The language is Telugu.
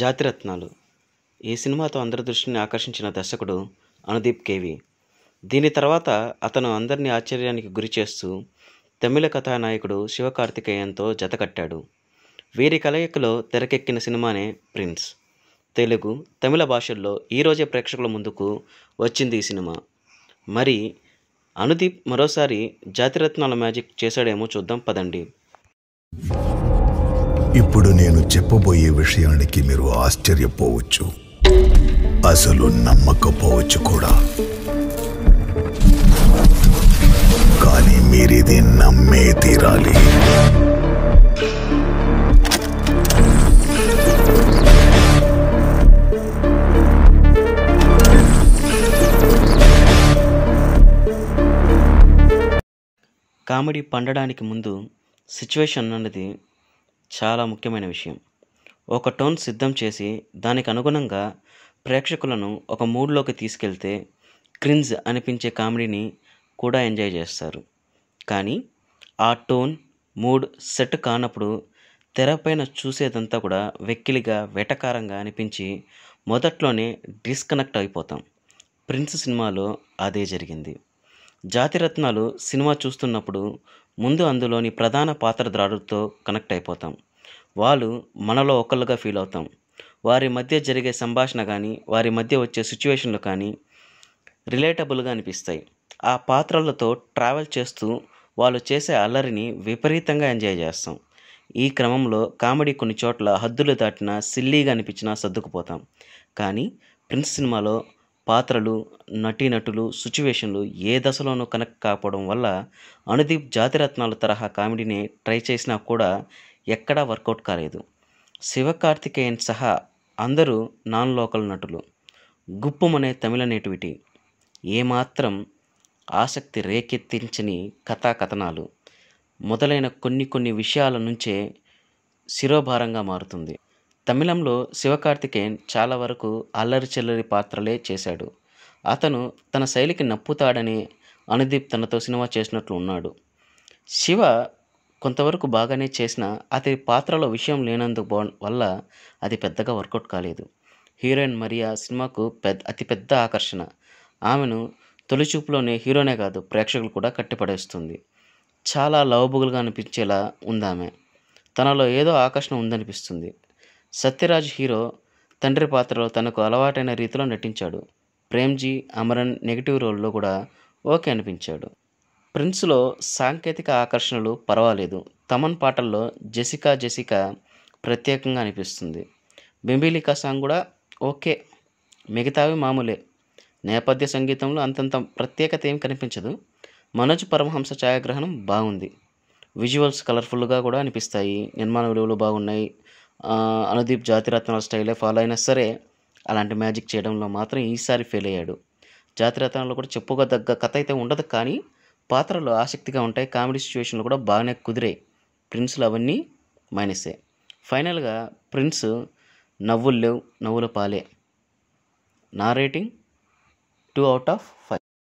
జాతిరత్నాలు ఈ సినిమాతో అందరి దృష్టిని ఆకర్షించిన దర్శకుడు అనుదీప్ కేవి దీని తర్వాత అతను అందరినీ ఆశ్చర్యానికి గురి చేస్తూ తమిళ కథానాయకుడు జత జతకట్టాడు వీరి కలయికలో తెరకెక్కిన సినిమానే ప్రిన్స్ తెలుగు తమిళ భాషల్లో ఈరోజే ప్రేక్షకుల ముందుకు వచ్చింది ఈ సినిమా మరి అనుదీప్ మరోసారి జాతిరత్నాల మ్యాజిక్ చేశాడేమో చూద్దాం పదండి ఇప్పుడు నేను చెప్పబోయే విషయానికి మీరు ఆశ్చర్యపోవచ్చు అసలు నమ్మకపోవచ్చు కూడా కానీ మీరిది నమ్మే తీరాలి కామెడీ పండడానికి ముందు సిచ్యువేషన్ అన్నది చాలా ముఖ్యమైన విషయం ఒక టోన్ సిద్ధం చేసి దానికి అనుగుణంగా ప్రేక్షకులను ఒక మూడ్లోకి తీసుకెళ్తే క్రింజ్ అనిపించే కామెడీని కూడా ఎంజాయ్ చేస్తారు కానీ ఆ టోన్ మూడ్ సెట్ కానప్పుడు తెరపైన చూసేదంతా కూడా వెక్కిలిగా వెటకారంగా అనిపించి మొదట్లోనే డిస్కనెక్ట్ అయిపోతాం ప్రిన్స్ సినిమాలో అదే జరిగింది జాతిరత్నాలు సినిమా చూస్తున్నప్పుడు ముందు అందులోని ప్రధాన పాత్రధారులతో కనెక్ట్ అయిపోతాం వాళ్ళు మనలో ఒకళ్ళుగా ఫీల్ అవుతాం వారి మధ్య జరిగే సంభాషణ కానీ వారి మధ్య వచ్చే సిచ్యువేషన్లు కానీ రిలేటబుల్గా అనిపిస్తాయి ఆ పాత్రలతో ట్రావెల్ చేస్తూ వాళ్ళు చేసే అల్లరిని విపరీతంగా ఎంజాయ్ చేస్తాం ఈ క్రమంలో కామెడీ కొన్ని చోట్ల హద్దులు దాటినా సిల్లీగా అనిపించినా సర్దుకుపోతాం కానీ ప్రిన్స్ సినిమాలో పాత్రలు నటీనటులు సిచ్యువేషన్లు ఏ దశలోనూ కనెక్ట్ కాకపోవడం వల్ల అనుదీప్ జాతిరత్నాల తరహా కామెడీని ట్రై చేసినా కూడా ఎక్కడా వర్కౌట్ కాలేదు శివ కార్తికేయన్ సహా అందరూ నాన్ లోకల్ నటులు గుప్పమనే తమిళ నేటివిటీ ఏమాత్రం ఆసక్తి రేకెత్తించని కథాకథనాలు మొదలైన కొన్ని కొన్ని విషయాల నుంచే శిరోభారంగా మారుతుంది తమిళంలో శివకార్తికేయన్ చాలా వరకు అల్లరి చిల్లరి పాత్రలే చేశాడు అతను తన శైలికి నప్పుతాడని అనుదీప్ తనతో సినిమా చేసినట్లు ఉన్నాడు శివ కొంతవరకు బాగానే చేసిన అతని పాత్రలో విషయం లేనందుకు వల్ల అది పెద్దగా వర్కౌట్ కాలేదు హీరోయిన్ మరియా సినిమాకు పెద్ద అతిపెద్ద ఆకర్షణ ఆమెను తొలిచూపులోనే హీరోనే కాదు ప్రేక్షకులు కూడా కట్టిపడేస్తుంది చాలా లవబుగులుగా అనిపించేలా ఉందామె తనలో ఏదో ఆకర్షణ ఉందనిపిస్తుంది సత్యరాజ్ హీరో తండ్రి పాత్రలో తనకు అలవాటైన రీతిలో నటించాడు ప్రేమ్జీ అమరన్ నెగిటివ్ రోల్లో కూడా ఓకే అనిపించాడు ప్రిన్స్లో సాంకేతిక ఆకర్షణలు పర్వాలేదు తమన్ పాటల్లో జెసికా జెసికా ప్రత్యేకంగా అనిపిస్తుంది బింబిలికా సాంగ్ కూడా ఓకే మిగతావి మామూలే నేపథ్య సంగీతంలో అంతంత ప్రత్యేకత ఏం కనిపించదు మనోజ్ పరమహంస ఛాయాగ్రహణం బాగుంది విజువల్స్ కలర్ఫుల్గా కూడా అనిపిస్తాయి నిర్మాణ విలువలు బాగున్నాయి అనుదీప్ జాతిరత్న స్టైలే ఫాలో అయినా సరే అలాంటి మ్యాజిక్ చేయడంలో మాత్రం ఈసారి ఫెయిల్ అయ్యాడు జాతిరత్నంలో కూడా చెప్పుకోదగ్గ కథ అయితే ఉండదు కానీ పాత్రలు ఆసక్తిగా ఉంటాయి కామెడీ సిచ్యువేషన్లు కూడా బాగానే కుదిరే ప్రిన్స్లు అవన్నీ మైనసే ఫైనల్గా ప్రిన్స్ నవ్వులు లేవు నవ్వుల పాలే నా rating two out of five